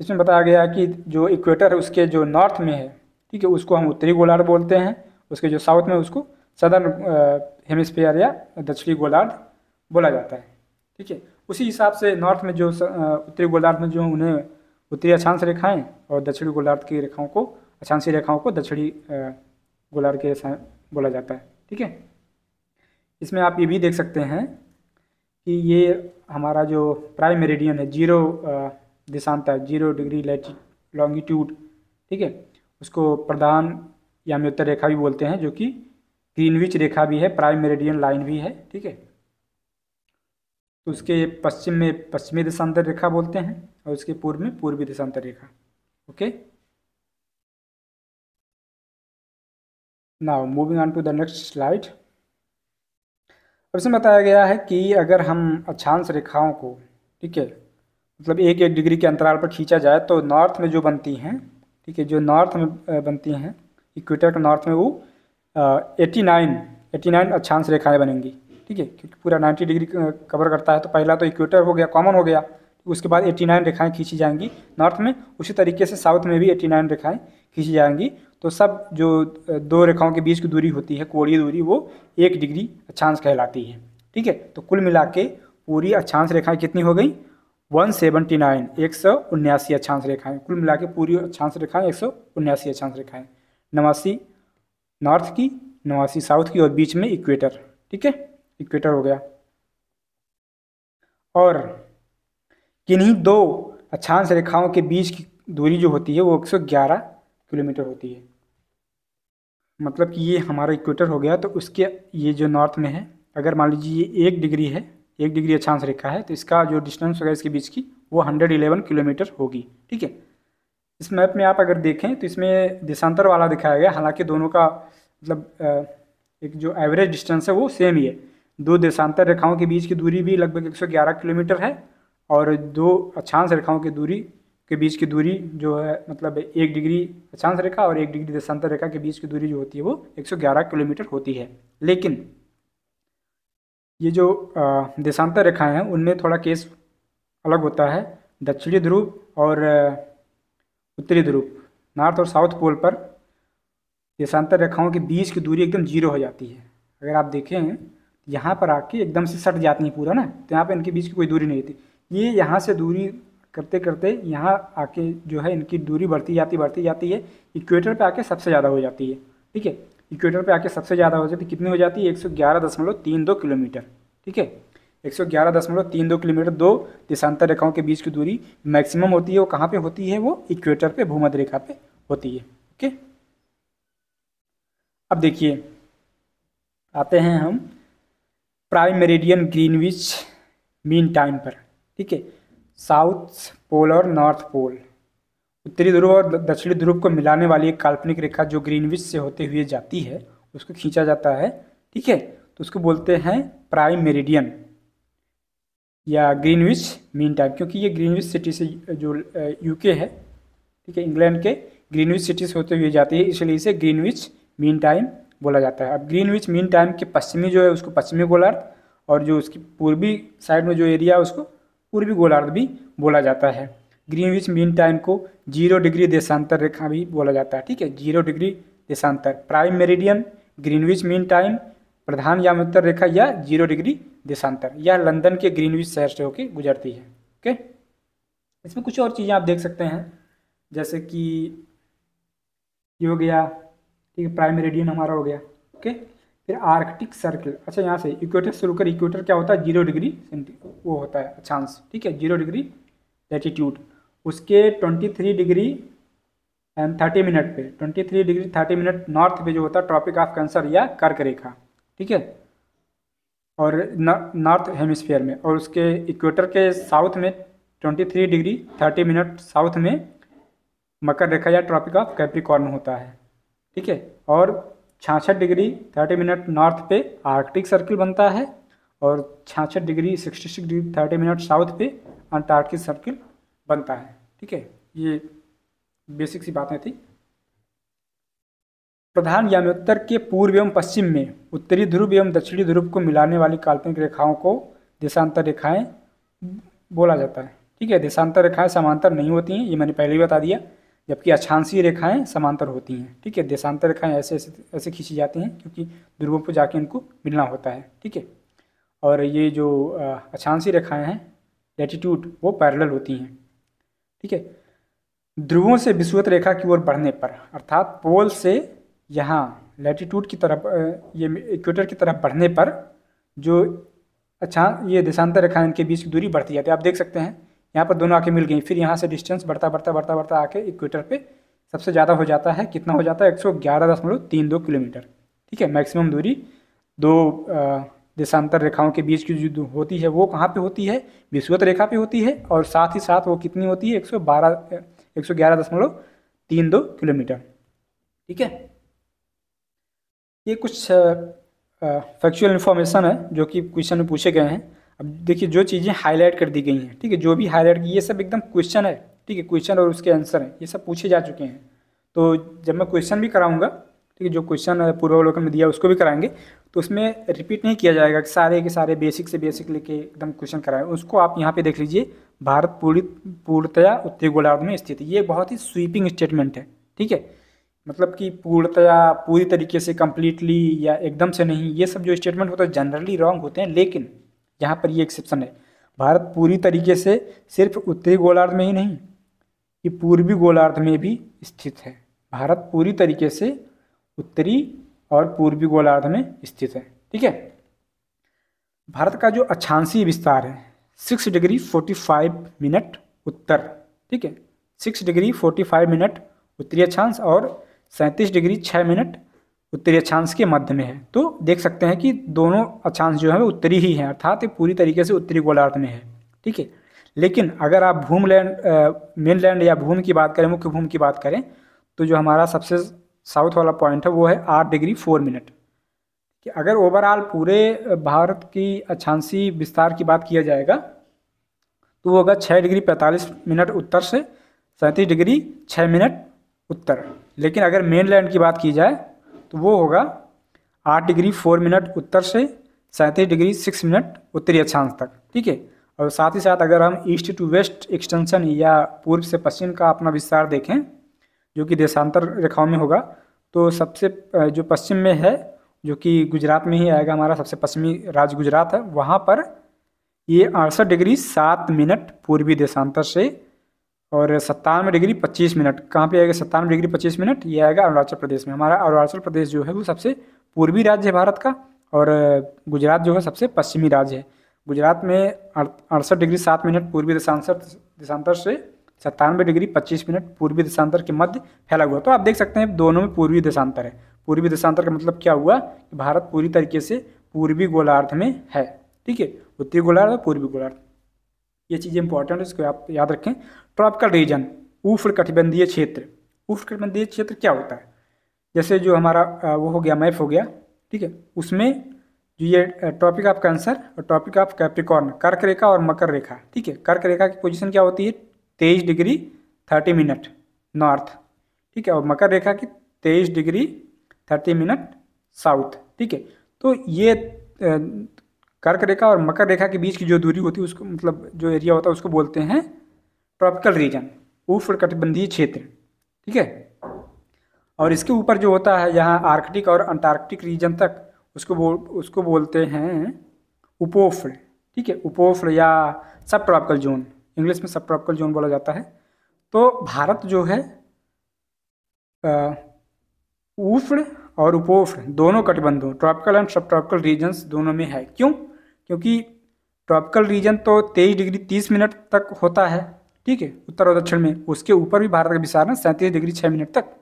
इसमें बताया गया कि जो इक्वेटर है उसके जो नॉर्थ में है ठीक है उसको हम उत्तरी गोलार्ध बोलते हैं उसके जो साउथ में उसको सदर्न हेमिस्फेयर या दक्षिणी गोलार्ध बोला जाता है ठीक है उसी हिसाब से नॉर्थ में जो उत्तरी गोलार्ध में जो उन्हें उत्तरी अक्षांश रेखाएँ और दक्षिणी गोलार्ध की रेखाओं को अक्षांशी रेखाओं को दक्षिणी गोलार्ध के रेखाएँ बोला जाता है ठीक है इसमें आप ये भी देख सकते हैं कि ये हमारा जो प्राइम मेरिडियन है जीरो दिशांतर जीरो डिग्री लैटिट लॉन्गिट्यूड ठीक है उसको प्रधान याम्योत्तर रेखा भी बोलते हैं जो कि ग्रीनविच रेखा भी है प्राइम मेरिडियन लाइन भी है ठीक है तो उसके पश्चिम में पश्चिमी दिशांतर रेखा बोलते हैं और उसके पूर्व में पूर्वी दिशांतर रेखा okay now moving on to the next slide अब इसमें बताया गया है कि अगर हम अक्षांश रेखाओं को ठीक है मतलब एक एक डिग्री के अंतराल पर खींचा जाए तो नॉर्थ में जो बनती हैं ठीक है जो नॉर्थ में बनती हैं इक्वेटर के नॉर्थ में वो एटी नाइन एटी नाइन अक्षांश रेखाएँ बनेंगी ठीक है क्योंकि पूरा नाइन्टी डिग्री कवर करता है तो पहला तो इक्वेटर हो गया कॉमन हो गया उसके बाद एटी नाइन रेखाएँ खींची जाएंगी नॉर्थ में उसी तरीके से साउथ में भी एटी नाइन रेखाएँ खींची जाएंगी तो सब जो दो रेखाओं के बीच की दूरी होती है कोड़ी दूरी वो एक डिग्री अक्षांश कहलाती है ठीक है तो कुल मिला के पूरी अक्षांश रेखाएँ कितनी हो गई वन सेवनटी नाइन एक सौ उन्यासी अक्षांश रेखाएँ कुल मिला के पूरी अक्षांश रेखाएँ एक सौ उन्यासी अक्षांश रेखाएँ नवासी नॉर्थ की नवासी साउथ की और बीच में इक्वेटर ठीक है इक्वेटर हो गया और किन्हीं दो अक्षांश रेखाओं के बीच की दूरी जो होती है वो 111 किलोमीटर होती है मतलब कि ये हमारा इक्वेटर हो गया तो उसके ये जो नॉर्थ में है अगर मान लीजिए ये एक डिग्री है एक डिग्री अच्छांश रेखा है तो इसका जो डिस्टेंस होगा इसके बीच की वो हंड्रेड इलेवन किलोमीटर होगी ठीक है इस मैप में आप अगर देखें तो इसमें देशांतर वाला दिखाया गया हालांकि दोनों का मतलब एक जो एवरेज डिस्टेंस है वो सेम ही है दो देशांतर रेखाओं के बीच की दूरी भी लगभग ग्यारह किलोमीटर है और दो अक्षांश रेखाओं की दूरी के बीच की दूरी जो है मतलब एक डिग्री अक्षांश रेखा और एक डिग्री देशांतर रेखा के बीच की दूरी जो होती है वो 111 किलोमीटर होती है लेकिन ये जो देशांतर रेखाएं हैं उनमें थोड़ा केस अलग होता है दक्षिणी ध्रुव और उत्तरी ध्रुव नॉर्थ और साउथ पोल पर देशांतर रेखाओं के बीच की दूरी एकदम जीरो हो जाती है अगर आप देखें यहाँ पर आके एकदम से सट जाती है पूरा ना तो यहाँ पर इनके बीच की कोई दूरी नहीं थी ये यहाँ से दूरी करते करते यहाँ आके जो है इनकी दूरी बढ़ती जाती बढ़ती जाती है इक्वेटर पे आके सबसे ज़्यादा हो जाती है ठीक है इक्वेटर पे आके सबसे ज़्यादा हो जाती तो कितनी हो जाती है एक सौ ग्यारह दशमलव तीन दो किलोमीटर ठीक है एक सौ ग्यारह दशमलव तीन दो किलोमीटर दो देशांतर रेखाओं के बीच की दूरी मैक्सिमम होती है वो कहाँ पे होती है वो इक्वेटर पे भूमध्य रेखा पे होती है ओके अब देखिए आते हैं हम prime meridian Greenwich mean time पर ठीक है साउथ पोल और नॉर्थ पोल उत्तरी ध्रुव और दक्षिणी ध्रुव को मिलाने वाली एक काल्पनिक रेखा जो ग्रीनविच से होते हुए जाती है उसको खींचा जाता है ठीक है तो उसको बोलते हैं प्राइम मेरिडियन या ग्रीनविच मीन टाइम क्योंकि ये ग्रीनविच सिटी से जो यूके है ठीक है इंग्लैंड के ग्रीनविच सिटी से होते हुए जाती है इसलिए इसे ग्रीनविच मीन टाइम बोला जाता है अब ग्रीनविच मीन टाइम के पश्चिमी जो है उसको पश्चिमी गोलार्थ और जो उसकी पूर्वी साइड में जो एरिया है उसको पूर्वी गोलार्ध भी बोला जाता है ग्रीनविच मीन टाइम को जीरो डिग्री देशांतर रेखा भी बोला जाता है ठीक है जीरो डिग्री देशांतर prime meridian Greenwich mean time प्रधान यामोत्तर रेखा या जीरो डिग्री देशांतर या लंदन के ग्रीनविच शहर से होकर गुजरती है ओके इसमें कुछ और चीज़ें आप देख सकते हैं जैसे कि ये हो गया ठीक है प्राइम मेरिडियन हमारा हो गया ओके फिर आर्कटिक सर्किल अच्छा यहाँ से इक्वेटर शुरू कर इक्वेटर क्या होता है जीरो डिग्री वो होता है अच्छा ठीक है जीरो डिग्री लेटीट्यूड उसके twenty three degree and thirty minute पे twenty three degree thirty minute north पे जो होता है ट्रॉपिक ऑफ कैंसर या कर्क रेखा ठीक है और नॉर्थ हेमिस्फीयर में और उसके इक्वेटर के साउथ में twenty three degree thirty minute south में मकर रेखा या ट्रॉपिक ऑफ कैप्रिकॉर्न होता है ठीक है और छाछठ डिग्री थर्टी मिनट नॉर्थ पे आर्कटिक सर्किल बनता है और छाछठ degree sixty six degree thirty minute south पे अंटार्कटिक सर्किल बनता है ठीक है ये बेसिक सी बातें थी प्रधान यामोत्तर के पूर्व एवं पश्चिम में उत्तरी ध्रुव एवं दक्षिणी ध्रुव को मिलाने वाली काल्पनिक रेखाओं को देशांतर रेखाएं बोला जाता है ठीक है देशांतर रेखाएं समांतर नहीं होती हैं ये मैंने पहले ही बता दिया जबकि अक्षांशीय रेखाएं समांतर होती हैं ठीक है देशांतर रेखाएं ऐसे ऐसे ऐसे खींची जाती हैं क्योंकि ध्रुवों पर जाके इनको मिलना होता है ठीक है और ये जो अछांसी रेखाएँ हैं लेटीट्यूड वो पैरल होती हैं ठीक है ध्रुवों से विषुवत रेखा की ओर बढ़ने पर अर्थात पोल से यहाँ लैटिट्यूड की तरफ ये इक्वेटर की तरफ बढ़ने पर जो अच्छा ये देशांतर रेखा इनके बीच की दूरी बढ़ती जाती है आप देख सकते हैं यहाँ पर दोनों आके मिल गई फिर यहाँ से डिस्टेंस बढ़ता बढ़ता बढ़ता बढ़ता आके इक्वेटर पे सबसे ज़्यादा हो जाता है कितना हो जाता है एक किलोमीटर ठीक है मैक्सिमम दूरी दो देशांतर रेखाओं के बीच की जो होती है वो कहाँ पे होती है विषुवत रेखा पे होती है और साथ ही साथ वो कितनी होती है एक सौ बारह एक सौ ग्यारह दशमलव तीन दो किलोमीटर ठीक है ये कुछ फैक्चुअल इन्फॉर्मेशन है जो कि क्वेश्चन में पूछे गए हैं अब देखिए जो चीज़ें हाईलाइट कर दी गई हैं ठीक है जो भी हाईलाइट की ये सब एकदम क्वेश्चन है ठीक है क्वेश्चन और उसके आंसर हैं ये सब पूछे जा चुके हैं तो जब मैं क्वेश्चन भी कराऊंगा ठीक है जो क्वेश्चन पूर्वावलोकन में दिया उसको भी कराएंगे तो उसमें रिपीट नहीं किया जाएगा कि सारे के सारे बेसिक से बेसिक लेके एकदम क्वेश्चन कराएं उसको आप यहाँ पे देख लीजिए भारत पूरी पूर्णतया उत्तरी गोलार्ध में स्थित ये बहुत ही स्वीपिंग स्टेटमेंट है ठीक है मतलब कि पूर्णतया पूरी तरीके से कम्प्लीटली या एकदम से नहीं ये सब जो स्टेटमेंट होता है जनरली रॉन्ग होते हैं लेकिन यहाँ पर ये एक्सेप्शन है भारत पूरी तरीके से सिर्फ उत्तरी गोलार्ध में ही नहीं ये पूर्वी गोलार्ध में भी स्थित है भारत पूरी तरीके से उत्तरी और पूर्वी गोलार्ध में स्थित है ठीक है भारत का जो अच्छांसी विस्तार है six degree forty five minute उत्तर ठीक है six degree forty five minute उत्तरी अक्षांश और सैंतीस डिग्री छः मिनट उत्तरी अक्षांश के मध्य में है तो देख सकते हैं कि दोनों अक्षांश जो है वो उत्तरी ही है अर्थात ये पूरी तरीके से उत्तरी गोलार्ध में है ठीक है लेकिन अगर आप भूम लैंड मेन लैंड या भूमि की बात करें मुख्य भूमि की बात करें तो जो हमारा सबसे साउथ वाला पॉइंट है वो है आठ डिग्री फोर मिनट कि अगर ओवरऑल पूरे भारत की अच्छांसी विस्तार की बात किया जाएगा तो वो होगा छः डिग्री पैंतालीस मिनट उत्तर से सैंतीस डिग्री छः मिनट उत्तर लेकिन अगर मेन लैंड की बात की जाए तो वो होगा आठ डिग्री फोर मिनट उत्तर से सैंतीस डिग्री सिक्स मिनट उत्तरी अक्षांश तक ठीक है और साथ ही साथ अगर हम ईस्ट टू वेस्ट एक्सटेंशन या पूर्व से पश्चिम का अपना विस्तार देखें जो कि देशांतर रेखाओं में होगा तो सबसे जो पश्चिम में है जो कि गुजरात में ही आएगा हमारा सबसे पश्चिमी राज्य गुजरात है वहाँ पर ये अड़सठ डिग्री सात मिनट पूर्वी देशांतर से और सत्तानवे डिग्री पच्चीस मिनट कहाँ पे आएगा सत्तानवे डिग्री पच्चीस मिनट ये आएगा अरुणाचल प्रदेश में हमारा अरुणाचल प्रदेश जो है वो सबसे पूर्वी राज्य है भारत का और गुजरात जो है सबसे पश्चिमी राज्य है गुजरात में अड़सठ डिग्री सात मिनट पूर्वी देशांतर देशांतर से सत्तानवे डिग्री पच्चीस मिनट पूर्वी देशांतर के मध्य फैला हुआ तो आप देख सकते हैं दोनों में पूर्वी देशांतर है पूर्वी देशांतर का मतलब क्या हुआ कि भारत पूरी तरीके से पूर्वी गोलार्ध में है ठीक है उत्तरी गोलार्ध और पूर्वी गोलार्ध ये चीज़ें इंपॉर्टेंट है इसको आप याद रखें ट्रॉपिकल रीजन उफ्र कटिबंधीय क्षेत्र उफ्र कटिबंधीय क्षेत्र क्या होता है जैसे जो हमारा वो हो गया मैप हो गया ठीक है उसमें जो ये टॉपिक ऑफ कैंसर और टॉपिक ऑफ कैप्रिकॉर्न कर्क रेखा और मकर रेखा ठीक है कर्क रेखा की पोजिशन क्या होती है तेईस डिग्री थर्टी मिनट नॉर्थ ठीक है और मकर रेखा की तेईस डिग्री थर्टी मिनट साउथ ठीक है तो ये कर्क रेखा और मकर रेखा के बीच की जो दूरी होती है उसको मतलब जो एरिया होता है उसको बोलते हैं ट्रॉपिकल रीजन कटिबंधीय क्षेत्र ठीक है और इसके ऊपर जो होता है यहाँ आर्कटिक और अंटार्कटिक रीजन तक उसको बो, उसको बोलते हैं उपोफ्र ठीक है उपोफ्र या सब ट्रॉपिकल जोन इंग्लिश में सब ट्रॉपिकल जोन बोला जाता है तो भारत जो है उष्ण और उपोष्ण दोनों कटिबंधों tropical and sub tropical regions दोनों में है क्यों क्योंकि ट्रॉपिकल रीजन तो तेईस डिग्री तीस मिनट तक होता है ठीक है उत्तर और दक्षिण में उसके ऊपर भी भारत का विसारण सैंतीस डिग्री छः मिनट तक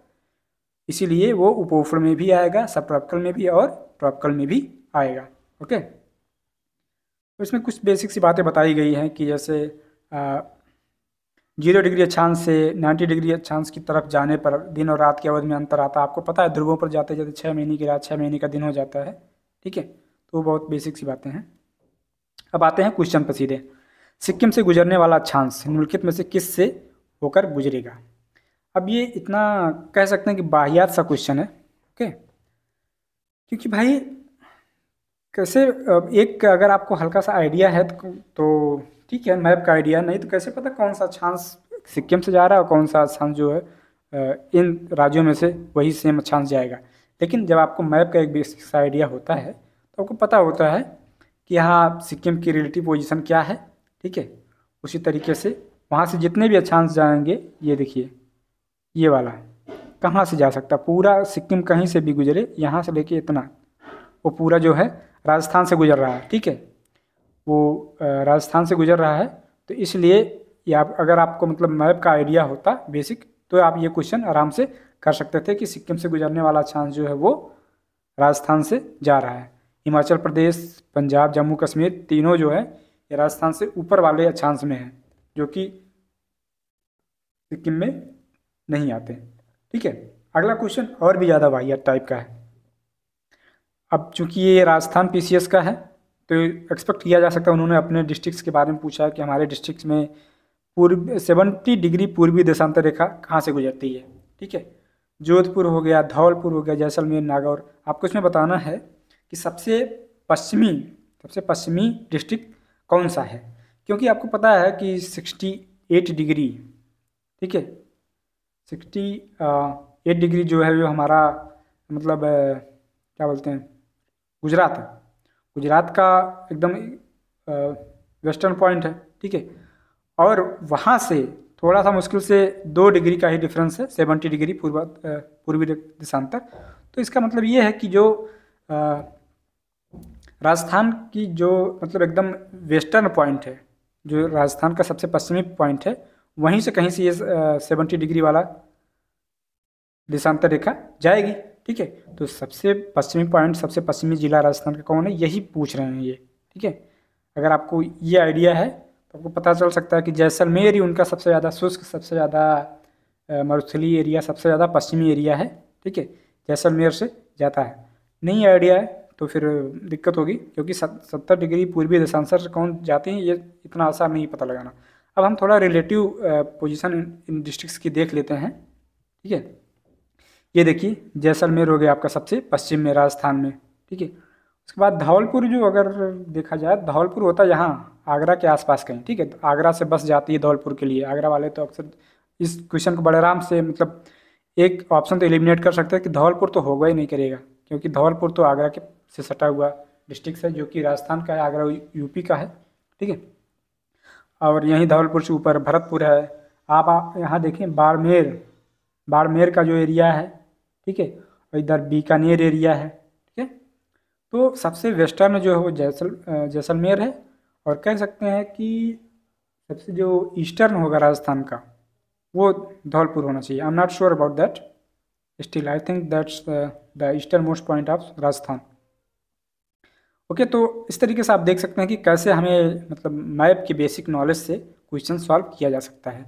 इसीलिए वो उपोष्ण में भी आएगा सब ट्रॉपिकल में भी और ट्रॉपिकल में भी आएगा ओके तो इसमें कुछ बेसिक सी बातें बताई गई हैं कि जैसे जीरो डिग्री अक्षांश से नाइन्टी डिग्री अक्षांश की तरफ जाने पर दिन और रात की अवधि में अंतर आता है आपको पता है ध्रुवों पर जाते जाते छः महीने की रात छः महीने का दिन हो जाता है ठीक है तो बहुत बेसिक सी बातें हैं अब आते हैं क्वेश्चन पर सीधे सिक्किम से गुजरने वाला अक्षांश निम्नलिखित में से किस से होकर गुजरेगा अब ये इतना कह सकते हैं कि बाहियात सा क्वेश्चन है ओके क्योंकि भाई कैसे एक अगर आपको हल्का सा आइडिया है तो, तो ठीक है मैप का आइडिया नहीं तो कैसे पता कौन सा छांस सिक्किम से जा रहा है और कौन सा छांस जो है इन राज्यों में से वही सेम छांस जाएगा लेकिन जब आपको मैप का एक बेसिक सा आइडिया होता है तो आपको पता होता है कि यहाँ सिक्किम की रिलेटिव पोजिशन क्या है ठीक है उसी तरीके से वहाँ से जितने भी अच्छांश जाएंगे ये देखिए ये वाला कहाँ से जा सकता पूरा सिक्किम कहीं से भी गुजरे यहाँ से लेके इतना वो पूरा जो है राजस्थान से गुजर रहा है ठीक है वो राजस्थान से गुजर रहा है तो इसलिए आप अगर आपको मतलब मैप का आइडिया होता बेसिक तो आप ये क्वेश्चन आराम से कर सकते थे कि सिक्किम से गुजरने वाला चांस जो है वो राजस्थान से जा रहा है हिमाचल प्रदेश पंजाब जम्मू कश्मीर तीनों जो है ये राजस्थान से ऊपर वाले अच्छांश में हैं जो कि सिक्किम में नहीं आते ठीक है अगला क्वेश्चन और भी ज़्यादा वाहिया टाइप का है अब चूंकि ये राजस्थान पीसीएस का है तो एक्सपेक्ट किया जा सकता है उन्होंने अपने डिस्ट्रिक्ट के बारे में पूछा कि हमारे डिस्ट्रिक्ट में पूर्व सेवेंटी डिग्री पूर्वी देशांतर रेखा कहाँ से गुजरती है ठीक है जोधपुर हो गया धौलपुर हो गया जैसलमेर नागौर आपको इसमें बताना है कि सबसे पश्चिमी सबसे पश्चिमी डिस्ट्रिक्ट कौन सा है क्योंकि आपको पता है कि सिक्सटी एट डिग्री ठीक है सिक्सटी एट डिग्री जो है वो हमारा मतलब क्या बोलते हैं गुजरात है गुजरात का एकदम वेस्टर्न पॉइंट है ठीक है और वहाँ से थोड़ा सा मुश्किल से दो डिग्री का ही डिफरेंस है सेवेंटी डिग्री पूर्व पूर्वी दिशांतर तो इसका मतलब ये है कि जो राजस्थान की जो मतलब एकदम वेस्टर्न पॉइंट है जो राजस्थान का सबसे पश्चिमी पॉइंट है वहीं से कहीं से ये सेवेंटी डिग्री वाला दिशांतर रेखा जाएगी ठीक है तो सबसे पश्चिमी पॉइंट सबसे पश्चिमी जिला राजस्थान का कौन है यही पूछ रहे हैं ये ठीक है अगर आपको ये आइडिया है तो आपको पता चल सकता है कि जैसलमेर ही उनका सबसे ज़्यादा शुष्क सबसे ज़्यादा मरुस्थली एरिया सबसे ज़्यादा पश्चिमी एरिया है ठीक है जैसलमेर से जाता है नहीं आइडिया है तो फिर दिक्कत होगी क्योंकि सत्तर डिग्री पूर्वी दशांसर से कौन जाते हैं ये इतना आसान नहीं पता लगाना अब हम थोड़ा relative position in, in districts की देख लेते हैं ठीक है ये देखिए जैसलमेर हो गया आपका सबसे पश्चिम में राजस्थान में ठीक है उसके बाद धौलपुर जो अगर देखा जाए धौलपुर होता है यहाँ आगरा के आसपास कहीं ठीक है तो आगरा से बस जाती है धौलपुर के लिए आगरा वाले तो अक्सर इस क्वेश्चन को बड़े आराम से मतलब एक ऑप्शन तो एलिमिनेट कर सकते हैं कि धौलपुर तो होगा ही नहीं करेगा क्योंकि धौलपुर तो आगरा के से सटा हुआ डिस्ट्रिक्ट है जो कि राजस्थान का है आगरा यूपी का है ठीक है और यहीं धौलपुर से ऊपर भरतपुर है आप, आप यहाँ देखें बाड़मेर बाड़मेर का जो एरिया है ठीक है और इधर बीकानेर एरिया है ठीक है तो सबसे वेस्टर्न जो है वो जैसल जैसलमेर है और कह सकते हैं कि सबसे जो ईस्टर्न होगा राजस्थान का वो धौलपुर होना चाहिए I am not sure about that still I think that's the eastern most point of Rajasthan okay तो इस तरीके से आप देख सकते हैं कि कैसे हमें मतलब मैप के बेसिक नॉलेज से क्वेश्चन सॉल्व किया जा सकता है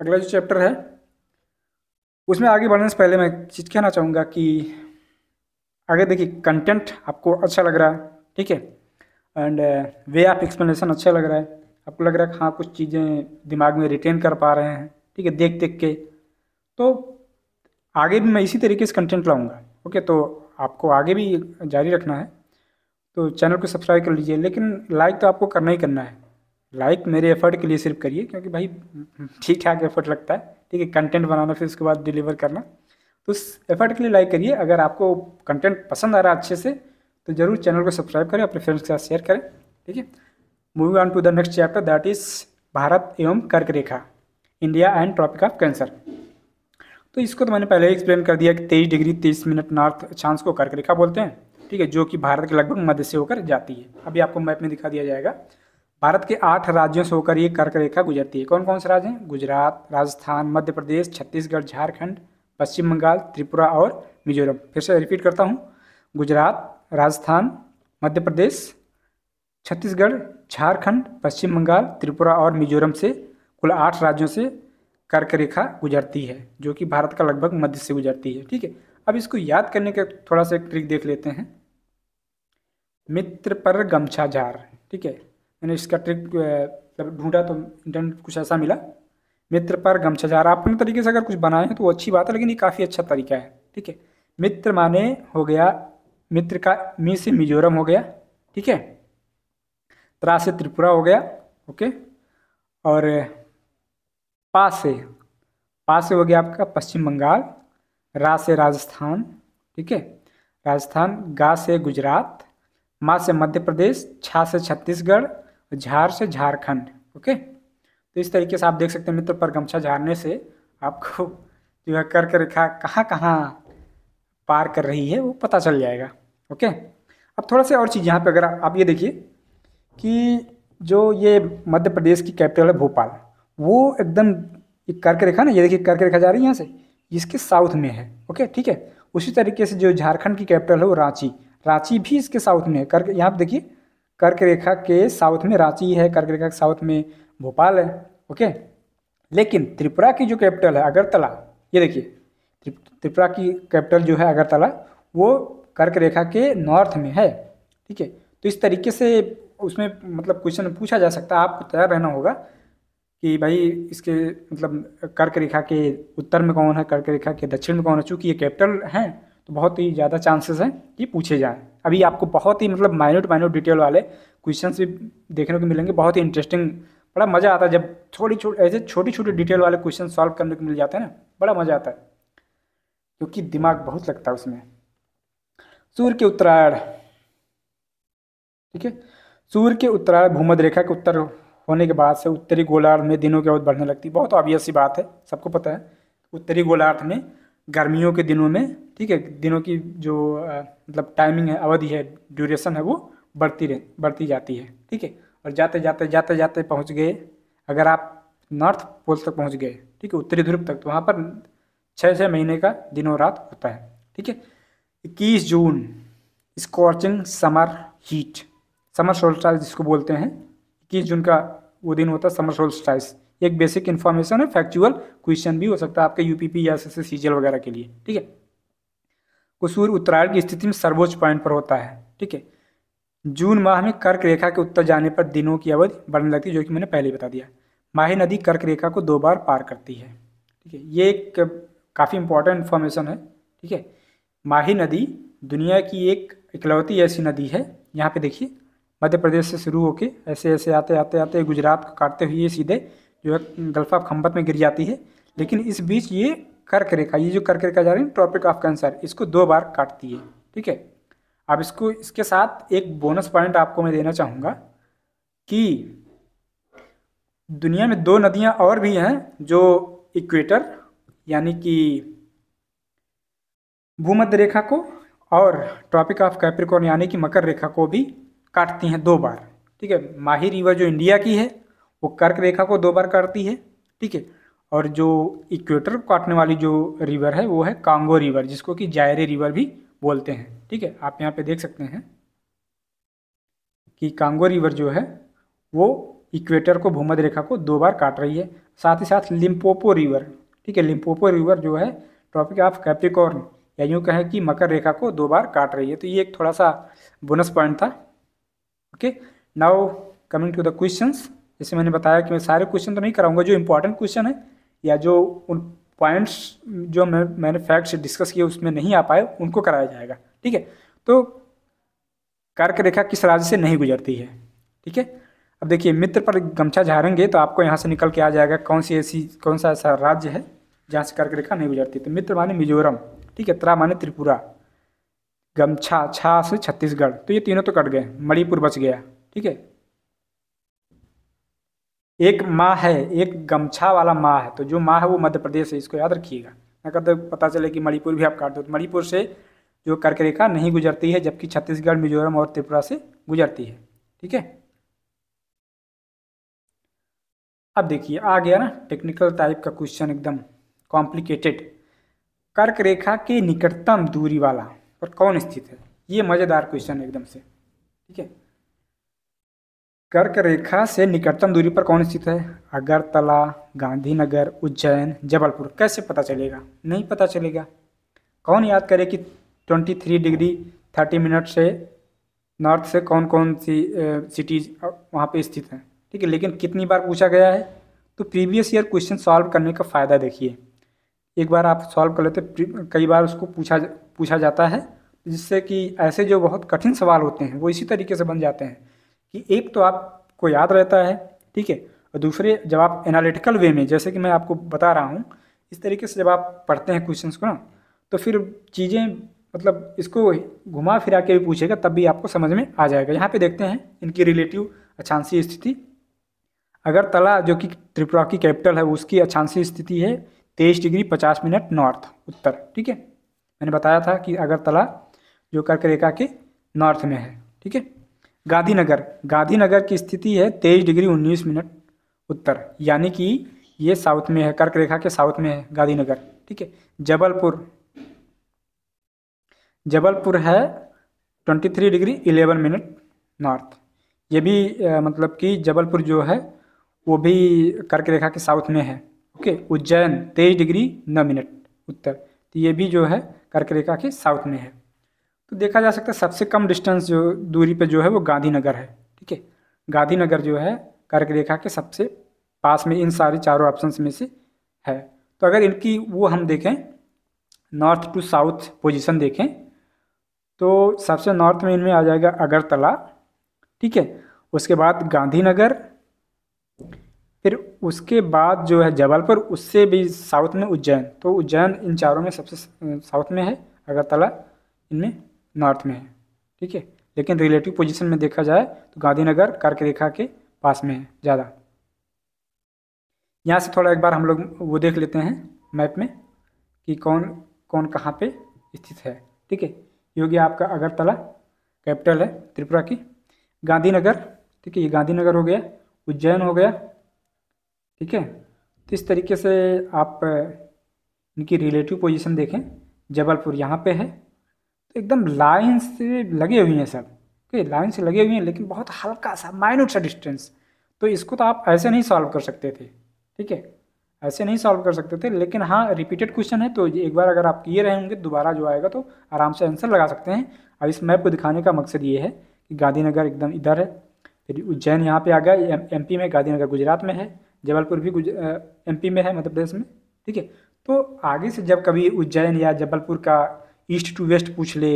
अगला जो चैप्टर है उसमें आगे बढ़ने से पहले मैं चीज़ कहना चाहूँगा कि आगे देखिए कंटेंट आपको अच्छा लग रहा है ठीक है एंड वे ऑफ एक्सप्लेनेशन अच्छा लग रहा है आपको लग रहा है हाँ कुछ चीज़ें दिमाग में रिटेन कर पा रहे हैं ठीक है देख देख के तो आगे भी मैं इसी तरीके से कंटेंट लाऊंगा ओके तो आपको आगे भी जारी रखना है तो चैनल को सब्सक्राइब कर लीजिए लेकिन लाइक तो आपको करना ही करना है लाइक मेरे एफर्ट के लिए सिर्फ करिए क्योंकि भाई ठीक ठाक एफर्ट लगता है ठीक है कंटेंट बनाना फिर उसके बाद डिलीवर करना तो उस एफर्ट के लिए लाइक करिए अगर आपको कंटेंट पसंद आ रहा है अच्छे से तो ज़रूर चैनल को सब्सक्राइब करें अपने फ्रेंड्स के साथ शेयर करें ठीक है moving on to the next chapter that is Bharat एवं कर्क रेखा India and tropic of Cancer तो इसको तो मैंने पहले ही एक्सप्लेन कर दिया कि तेईस डिग्री तेईस मिनट नॉर्थ चांस को कर्क रेखा बोलते हैं ठीक है जो कि भारत के लगभग मध्य से होकर जाती है अभी आपको मैप में दिखा दिया जाएगा भारत के आठ राज्यों से होकर ये कर्क रेखा गुजरती है कौन कौन से राज्य हैं गुजरात राजस्थान मध्य प्रदेश छत्तीसगढ़ झारखंड पश्चिम बंगाल त्रिपुरा और मिजोरम फिर से रिपीट करता हूँ गुजरात राजस्थान मध्य प्रदेश छत्तीसगढ़ झारखंड पश्चिम बंगाल त्रिपुरा और मिजोरम से कुल आठ राज्यों से कर्क रेखा गुजरती है जो कि भारत का लगभग मध्य से गुजरती है ठीक है अब इसको याद करने का थोड़ा सा एक ट्रिक देख लेते हैं मित्र पर गमछा झार ठीक है मैंने इसका ट्रिक जब मतलब ढूंढा तो इंटरनेट कुछ ऐसा मिला मित्र पर गमछा जा आप अपने तरीके से अगर कुछ बनाए हैं तो वो अच्छी बात है लेकिन ये काफ़ी अच्छा तरीका है ठीक है मित्र माने हो गया मित्र का मी से मिजोरम हो गया ठीक है त्रा से त्रिपुरा हो गया ओके और पा से पा से हो गया आपका पश्चिम बंगाल रा से राजस्थान ठीक है राजस्थान गा से गुजरात माँ से मध्य प्रदेश छा से छत्तीसगढ़ झार से झारखंड ओके तो इस तरीके से आप देख सकते हैं मित्र पर गमछा झारने से आपको जो है कर्क रेखा कहाँ कहाँ पार कर रही है वो पता चल जाएगा ओके अब थोड़ा सा और चीज़ यहाँ पे अगर आप ये देखिए कि जो ये मध्य प्रदेश की कैपिटल है भोपाल वो एकदम कर्क रेखा ना ये देखिए कर्क रेखा जा रही है यहाँ से इसके साउथ में है ओके ठीक है उसी तरीके से जो झारखंड की कैपिटल है वो रांची रांची भी इसके साउथ में है कर्क यहाँ पर देखिए कर्क रेखा के साउथ में रांची है कर्क रेखा के साउथ में भोपाल है ओके लेकिन त्रिपुरा की जो कैपिटल है अगरतला ये देखिए त्रिपुरा की कैपिटल जो है अगरतला वो कर्क रेखा के नॉर्थ में है ठीक है तो इस तरीके से उसमें मतलब क्वेश्चन पूछा जा सकता है आपको तैयार रहना होगा कि भाई इसके मतलब कर्क रेखा के उत्तर में कौन है कर्क रेखा के दक्षिण में कौन है चूँकि ये कैपिटल हैं तो बहुत ही ज़्यादा चांसेस हैं कि पूछे जाएँ अभी आपको बहुत ही मतलब माइन्यूट माइन्यूट डिटेल वाले क्वेश्चन भी देखने को मिलेंगे बहुत ही इंटरेस्टिंग बड़ा मज़ा आता है जब थोड़ी छोटी ऐसे छोटी छोटी डिटेल वाले क्वेश्चन सॉल्व करने को मिल जाते हैं ना बड़ा मज़ा आता है क्योंकि दिमाग बहुत लगता है उसमें सूर्य के उत्तरायण ठीक है सूर्य के उत्तरायण भूमध रेखा के उत्तर होने के बाद से उत्तरी गोलार्ध में दिनों की अवधि बढ़ने लगती है बहुत ऑब्वियस सी बात है सबको पता है उत्तरी गोलार्ध में गर्मियों के दिनों में ठीक है दिनों की जो मतलब टाइमिंग है अवधि है ड्यूरेशन है वो बढ़ती रह बढ़ती जाती है ठीक है और जाते जाते जाते जाते पहुँच गए अगर आप नॉर्थ पोल तक पहुँच गए ठीक है उत्तरी ध्रुव तक तो वहाँ पर छः छः महीने का दिनों रात होता है ठीक है इक्कीस June scorching summer heat summer solstice जिसको बोलते हैं इक्कीस जून का वो दिन होता है समर सोल्स्टाइज एक बेसिक इन्फॉर्मेशन है फैक्चुअल क्वेश्चन भी हो सकता है आपके यूपीपी या एस एस वगैरह के लिए ठीक है कसूर उत्तरायण की स्थिति में सर्वोच्च पॉइंट पर होता है ठीक है जून माह में कर्क रेखा के उत्तर जाने पर दिनों की अवधि बढ़ने लगती है जो कि मैंने पहले बता दिया माही नदी कर्क रेखा को दो बार पार करती है ठीक है ये एक काफ़ी इंपॉर्टेंट इन्फॉर्मेशन है ठीक है माही नदी दुनिया की एक इकलौती ऐसी नदी है यहाँ पे देखिए मध्य प्रदेश से शुरू होके ऐसे ऐसे आते आते आते गुजरात को काटते हुए सीधे जो है गल्फ ऑफ खम्बत में गिर जाती है लेकिन इस बीच ये कर्क रेखा ये जो कर्क रेखा जा रही है ट्रॉपिक ऑफ कैंसर इसको दो बार काटती है ठीक है अब इसको इसके साथ एक बोनस पॉइंट आपको मैं देना चाहूँगा कि दुनिया में दो नदियाँ और भी हैं जो इक्वेटर यानी कि भूमध्य रेखा को और ट्रॉपिक ऑफ कैप्रिकॉर्न यानी कि मकर रेखा को भी काटती हैं दो बार ठीक है माही रिवर जो इंडिया की है वो कर्क रेखा को दो बार काटती है ठीक है और जो इक्वेटर को काटने वाली जो रिवर है वो है कांगो रिवर जिसको कि जायरे रिवर भी बोलते हैं ठीक है आप यहाँ पे देख सकते हैं कि कांगो रिवर जो है वो इक्वेटर को भूमध रेखा को दो बार काट रही है साथ ही साथ लिम्पोपो रिवर ठीक है लिम्पोपो रिवर जो है ट्रॉपिक ऑफ कैप्टिकॉर्न या यूँ कहें कि मकर रेखा को दो बार काट रही है तो ये एक थोड़ा सा बोनस पॉइंट था okay now coming to the questions जैसे मैंने बताया कि मैं सारे क्वेश्चन तो नहीं कराऊंगा जो इंपॉर्टेंट क्वेश्चन है या जो उन पॉइंट्स जो मैं मैंने फैक्ट्स डिस्कस किए उसमें नहीं आ पाए उनको कराया जाएगा ठीक है तो कर्क रेखा किस राज्य से नहीं गुजरती है ठीक है अब देखिए मित्र पर गमछा झारेंगे तो आपको यहाँ से निकल के आ जाएगा कौन सी ऐसी कौन सा ऐसा राज्य है जहाँ से कर्क रेखा नहीं गुजरती तो मित्र माने मिजोरम ठीक है त्रा माने त्रिपुरा गमछा छा से छत्तीसगढ़ तो ये तीनों तो कट गए मणिपुर बच गया ठीक है एक माँ है एक गमछा वाला माँ है तो जो माँ है वो मध्य प्रदेश है इसको याद रखिएगा अगर तो पता चले कि मणिपुर भी आप काट दो तो मणिपुर से जो कर्क रेखा नहीं गुजरती है जबकि छत्तीसगढ़ मिजोरम और त्रिपुरा से गुजरती है ठीक है अब देखिए आ गया ना टेक्निकल टाइप का क्वेश्चन एकदम कॉम्प्लिकेटेड कर्क रेखा के निकटतम दूरी वाला पर कौन स्थित है ये मज़ेदार क्वेश्चन एकदम से ठीक है कर्क रेखा से निकटतम दूरी पर कौन स्थित है अगरतला गांधीनगर उज्जैन जबलपुर कैसे पता चलेगा नहीं पता चलेगा कौन याद करे कि 23 डिग्री 30 मिनट से नॉर्थ से कौन कौन सी सिटीज वहाँ पे स्थित हैं ठीक है लेकिन कितनी बार पूछा गया है तो प्रीवियस ईयर क्वेश्चन सॉल्व करने का फ़ायदा देखिए एक बार आप सॉल्व कर लेते कई बार उसको पूछा पूछा जाता है जिससे कि ऐसे जो बहुत कठिन सवाल होते हैं वो इसी तरीके से बन जाते हैं कि एक तो आपको याद रहता है ठीक है और दूसरे जब आप एनालिटिकल वे में जैसे कि मैं आपको बता रहा हूँ इस तरीके से जब आप पढ़ते हैं क्वेश्चंस को ना तो फिर चीज़ें मतलब इसको घुमा फिरा के भी पूछेगा तब भी आपको समझ में आ जाएगा यहाँ पे देखते हैं इनकी रिलेटिव अछांसी स्थिति अगरतला जो कि त्रिपुरा की कैपिटल है उसकी अछांसी स्थिति है तेईस डिग्री पचास मिनट नॉर्थ उत्तर ठीक है मैंने बताया था कि अगरतला जो कर्क रेखा के नॉर्थ में है ठीक है गांधीनगर गांधीनगर की स्थिति है तेईस डिग्री उन्नीस मिनट उत्तर यानी कि ये साउथ में है कर्क रेखा के साउथ में है गांधीनगर ठीक है जबलपुर जबलपुर है twenty three degree eleven minute north ये भी आ, मतलब कि जबलपुर जो है वो भी कर्क रेखा के साउथ में है ओके उज्जैन तेईस डिग्री नौ मिनट उत्तर तो ये भी जो है कर्क रेखा के साउथ में है तो देखा जा सकता है सबसे कम डिस्टेंस जो दूरी पे जो है वो गांधीनगर है ठीक है गांधीनगर जो है कर्क रेखा के सबसे पास में इन सारे चारों ऑप्शन में से है तो अगर इनकी वो हम देखें नॉर्थ टू साउथ पोजीशन देखें तो सबसे नॉर्थ में इनमें आ जाएगा अगरतला ठीक है उसके बाद गांधीनगर फिर उसके बाद जो है जबलपुर उससे भी साउथ में उज्जैन तो उज्जैन इन चारों में सबसे साउथ में है अगरतला इनमें नॉर्थ में है ठीक है लेकिन रिलेटिव पोजीशन में देखा जाए तो गांधीनगर करके रेखा के पास में है ज़्यादा यहाँ से थोड़ा एक बार हम लोग वो देख लेते हैं मैप में कि कौन कौन कहाँ पे स्थित है ठीक है योगी आपका अगरतला कैपिटल है त्रिपुरा की गांधीनगर ठीक है ये गांधीनगर हो गया उज्जैन हो गया ठीक है तो इस तरीके से आप इनकी रिलेटिव पोजीशन देखें जबलपुर यहाँ पर है एकदम लाइन से लगे हुए हैं सब ओके लाइन से लगे हुए हैं लेकिन बहुत हल्का सा माइनूट सा डिस्टेंस तो इसको तो आप ऐसे नहीं सॉल्व कर सकते थे ठीक है ऐसे नहीं सॉल्व कर सकते थे लेकिन हाँ रिपीटेड क्वेश्चन है तो एक बार अगर आप किए रहे होंगे दोबारा जो आएगा तो आराम से आंसर लगा सकते हैं अब इस मैप को दिखाने का मकसद ये है कि गांधीनगर एकदम इधर है फिर उज्जैन यहाँ पे आ गया एम में गांधीनगर गुजरात में है जबलपुर भी एम में है मध्य प्रदेश में ठीक है तो आगे से जब कभी उज्जैन या जबलपुर का ईस्ट टू वेस्ट पूछ ले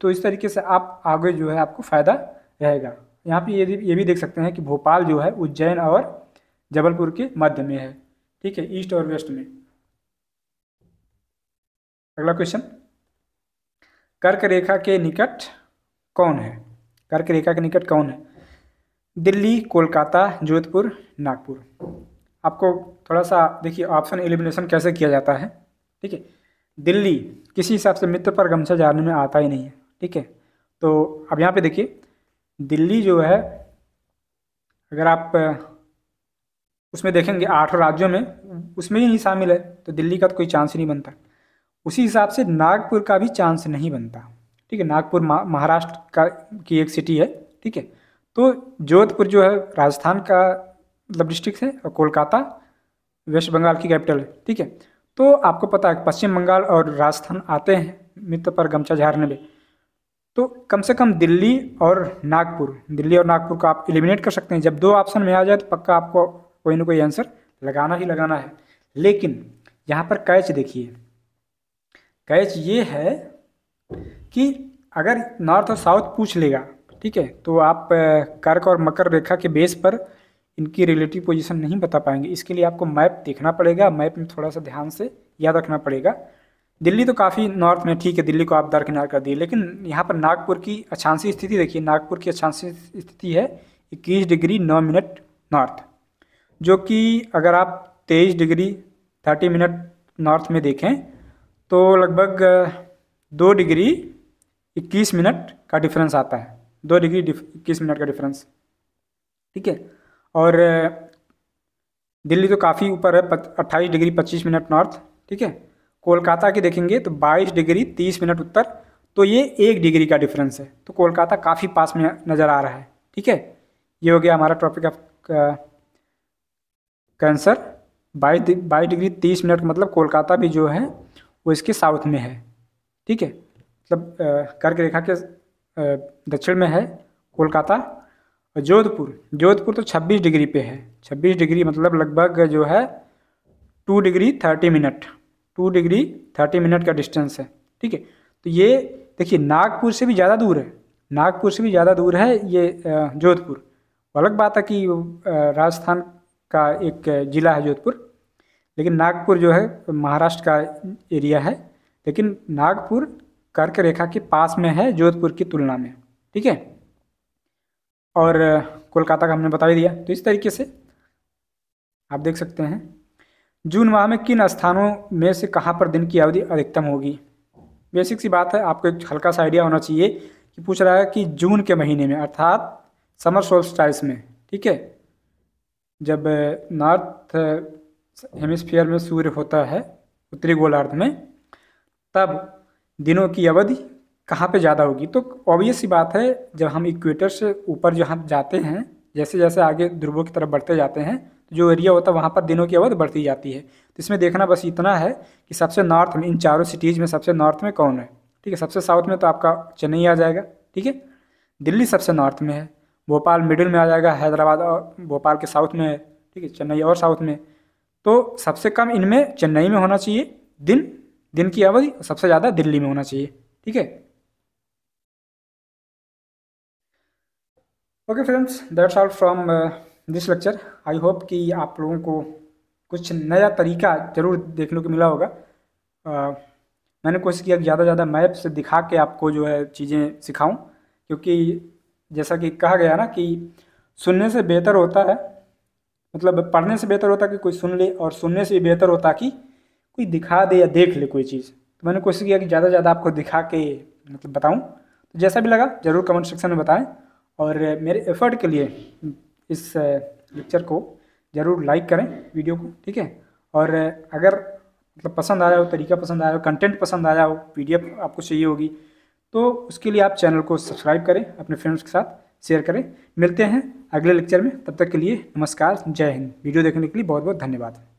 तो इस तरीके से आप आगे जो है आपको फ़ायदा रहेगा यहाँ पे ये ये भी देख सकते हैं कि भोपाल जो है उज्जैन और जबलपुर के मध्य में है ठीक है ईस्ट और वेस्ट में अगला क्वेश्चन कर्क रेखा के निकट कौन है कर्क रेखा के निकट कौन है दिल्ली कोलकाता जोधपुर नागपुर आपको थोड़ा सा देखिए ऑप्शन एलिमिनेशन कैसे किया जाता है ठीक है दिल्ली किसी हिसाब से मित्र पर गमछा झाड़ने में आता ही नहीं है ठीक है तो अब यहाँ पे देखिए दिल्ली जो है अगर आप उसमें देखेंगे आठ राज्यों में उसमें ही नहीं शामिल है तो दिल्ली का तो कोई चांस ही नहीं बनता उसी हिसाब से नागपुर का भी चांस नहीं बनता ठीक है नागपुर महाराष्ट्र का की एक सिटी है ठीक है तो जोधपुर जो है राजस्थान का मतलब डिस्ट्रिक्ट है और कोलकाता वेस्ट बंगाल की कैपिटल है ठीक है तो आपको पता है पश्चिम बंगाल और राजस्थान आते हैं मित्र पर गमछा झारने में तो कम से कम दिल्ली और नागपुर दिल्ली और नागपुर को आप एलिमिनेट कर सकते हैं जब दो ऑप्शन में आ जाए तो पक्का आपको कोई ना कोई आंसर लगाना ही लगाना है लेकिन यहाँ पर कैच देखिए कैच ये है कि अगर नॉर्थ और साउथ पूछ लेगा ठीक है तो आप कर्क और मकर रेखा के बेस पर इनकी रिलेटिव पोजिशन नहीं बता पाएंगे इसके लिए आपको मैप देखना पड़ेगा मैप में थोड़ा सा ध्यान से याद रखना पड़ेगा दिल्ली तो काफ़ी नॉर्थ में ठीक है दिल्ली को आप दरकिनार कर दिए लेकिन यहाँ पर नागपुर की अच्छांसी स्थिति देखिए नागपुर की अच्छांसी स्थिति है इक्कीस डिग्री नौ मिनट नॉर्थ जो कि अगर आप तेईस डिग्री थर्टी मिनट नॉर्थ में देखें तो लगभग दो डिग्री इक्कीस मिनट का डिफरेंस आता है दो डिग्री इक्कीस मिनट का डिफरेंस ठीक है और दिल्ली तो काफ़ी ऊपर है अट्ठाईस डिग्री पच्चीस मिनट नॉर्थ ठीक है कोलकाता की देखेंगे तो बाईस डिग्री तीस मिनट उत्तर तो ये एक डिग्री का डिफरेंस है तो कोलकाता काफ़ी पास में नज़र आ रहा है ठीक है ये हो गया हमारा टॉपिक ऑफ कैंसर बाईस बाईस डिग्री तीस मिनट मतलब कोलकाता भी जो है वो इसके साउथ में है ठीक है मतलब कर्क रेखा के दक्षिण में है कोलकाता और जोधपुर जोधपुर तो 26 डिग्री पे है 26 डिग्री मतलब लगभग जो है 2 डिग्री 30 मिनट 2 डिग्री 30 मिनट का डिस्टेंस है ठीक है तो ये देखिए नागपुर से भी ज़्यादा दूर है नागपुर से भी ज़्यादा दूर है ये जोधपुर अलग बात है कि राजस्थान का एक ज़िला है जोधपुर लेकिन नागपुर जो है महाराष्ट्र का एरिया है लेकिन नागपुर कर्क रेखा के पास में है जोधपुर की तुलना में ठीक है और कोलकाता का हमने बता दिया तो इस तरीके से आप देख सकते हैं जून माह में किन स्थानों में से कहाँ पर दिन की अवधि अधिकतम होगी बेसिक सी बात है आपको एक हल्का सा आइडिया होना चाहिए कि पूछ रहा है कि जून के महीने में अर्थात समर सोल्स्टाइस में ठीक है जब नॉर्थ हेमिस्फीयर में सूर्य होता है उत्तरी गोलार्ध में तब दिनों की अवधि कहाँ पे ज़्यादा होगी तो ऑब्वियस ही बात है जब हम इक्वेटर से ऊपर जहाँ जाते हैं जैसे जैसे आगे ध्रुवों की तरफ बढ़ते जाते हैं तो जो एरिया होता है वहाँ पर दिनों की अवध बढ़ती जाती है तो इसमें देखना बस इतना है कि सबसे नॉर्थ में इन चारों सिटीज़ में सबसे नॉर्थ में कौन है ठीक है सबसे साउथ में तो आपका चेन्नई आ जाएगा ठीक है दिल्ली सबसे नॉर्थ में है भोपाल मिडिल में आ जाएगा हैदराबाद और भोपाल के साउथ में है ठीक है चेन्नई और साउथ में तो सबसे कम इनमें चेन्नई में होना चाहिए दिन दिन की अवधि सबसे ज़्यादा दिल्ली में होना चाहिए ठीक है okay friends that's all from this lecture I hope कि आप लोगों को कुछ नया तरीका ज़रूर देखने को मिला होगा uh, मैंने कोशिश किया कि ज़्यादा ज़्यादा मैप से दिखा के आपको जो है चीज़ें सिखाऊं क्योंकि जैसा कि कहा गया ना कि सुनने से बेहतर होता है मतलब पढ़ने से बेहतर होता है कि कोई सुन ले और सुनने से भी बेहतर होता कि कोई दिखा दे या देख ले कोई चीज़ तो मैंने कोशिश किया कि ज़्यादा से ज़्यादा आपको दिखा के मतलब बताऊँ तो जैसा भी लगा ज़रूर कमेंट सेक्शन में बताएँ और मेरे एफर्ट के लिए इस लेक्चर को ज़रूर लाइक करें वीडियो को ठीक है और अगर मतलब पसंद आया हो तरीका पसंद आया हो कंटेंट पसंद आया हो पीडीएफ आपको चाहिए होगी तो उसके लिए आप चैनल को सब्सक्राइब करें अपने फ्रेंड्स के साथ शेयर करें मिलते हैं अगले लेक्चर में तब तक के लिए नमस्कार जय हिंद वीडियो देखने के लिए बहुत बहुत धन्यवाद